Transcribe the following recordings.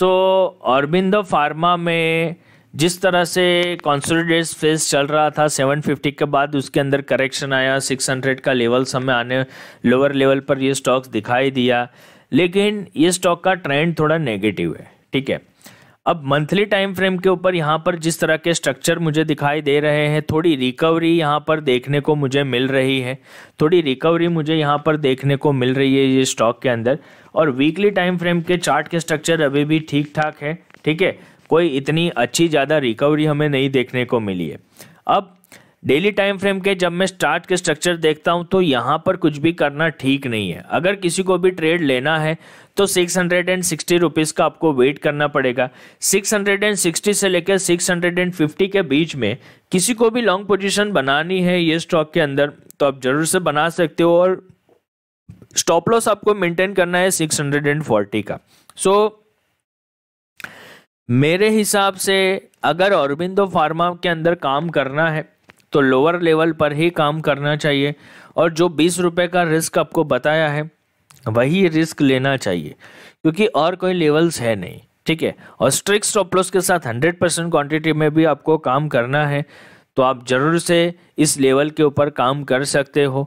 सो Aurobindo pharma में जिस तरह से कॉन्सोलिडेट फेज चल रहा था 750 के बाद उसके अंदर करेक्शन आया 600 का लेवल समय आने लोअर लेवल पर ये स्टॉक्स दिखाई दिया लेकिन ये स्टॉक का ट्रेंड थोड़ा नेगेटिव है ठीक है अब मंथली टाइम फ्रेम के ऊपर यहाँ पर जिस तरह के स्ट्रक्चर मुझे दिखाई दे रहे हैं थोड़ी रिकवरी यहाँ पर देखने को मुझे मिल रही है थोड़ी रिकवरी मुझे यहाँ पर देखने को मिल रही है ये स्टॉक के अंदर और वीकली टाइम फ्रेम के चार्ट के स्ट्रक्चर अभी भी ठीक ठाक है ठीक है कोई इतनी अच्छी ज़्यादा रिकवरी हमें नहीं देखने को मिली है अब डेली टाइम फ्रेम के जब मैं स्टार्ट के स्ट्रक्चर देखता हूं तो यहां पर कुछ भी करना ठीक नहीं है अगर किसी को भी ट्रेड लेना है तो six hundred and sixty rupees का आपको वेट करना पड़ेगा सिक्स हंड्रेड एंड सिक्सटी से लेकर सिक्स हंड्रेड एंड फिफ्टी के बीच में किसी को भी लॉन्ग पोजिशन बनानी है ये स्टॉक के अंदर तो आप ज़रूर से बना सकते हो और स्टॉप लॉस आपको मेंटेन करना है 640 का सो so, मेरे हिसाब से अगर औरबिंदो फार्मा के अंदर काम करना है तो लोअर लेवल पर ही काम करना चाहिए और जो बीस रुपये का रिस्क आपको बताया है वही रिस्क लेना चाहिए क्योंकि और कोई लेवल्स है नहीं ठीक है और स्ट्रिक्स स्टॉपलॉस के साथ 100 परसेंट क्वान्टिटी में भी आपको काम करना है तो आप ज़रूर से इस लेवल के ऊपर काम कर सकते हो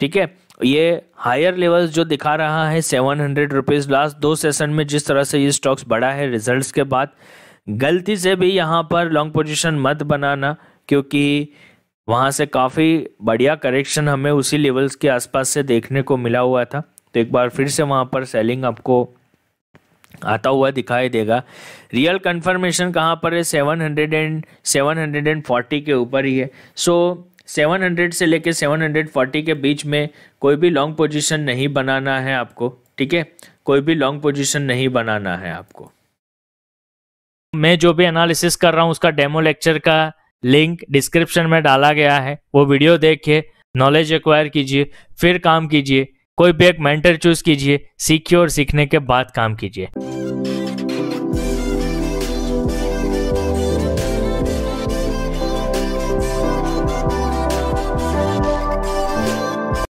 ठीक है ये हायर लेवल्स जो दिखा रहा है सेवन हंड्रेड रुपीज़ लास्ट दो सेशन में जिस तरह से ये स्टॉक्स बढ़ा है रिजल्ट्स के बाद गलती से भी यहाँ पर लॉन्ग पोजीशन मत बनाना क्योंकि वहाँ से काफ़ी बढ़िया करेक्शन हमें उसी लेवल्स के आसपास से देखने को मिला हुआ था तो एक बार फिर से वहाँ पर सेलिंग आपको आता हुआ दिखाई देगा रियल कंफर्मेशन कहाँ पर है seven hundred and seven hundred and forty के ऊपर ही है सो सेवन हंड्रेड से लेके सेवन हंड्रेड फोर्टी के बीच में कोई भी लॉन्ग पोजीशन नहीं बनाना है आपको ठीक है कोई भी लॉन्ग पोजीशन नहीं बनाना है आपको मैं जो भी एनालिसिस कर रहा हूँ उसका डेमो लेक्चर का लिंक डिस्क्रिप्शन में डाला गया है वो वीडियो देखिए नॉलेज एक्वायर कीजिए फिर काम कीजिए कोई भी एक मेंटर चूज कीजिए सीखिए और सीखने के बाद काम कीजिए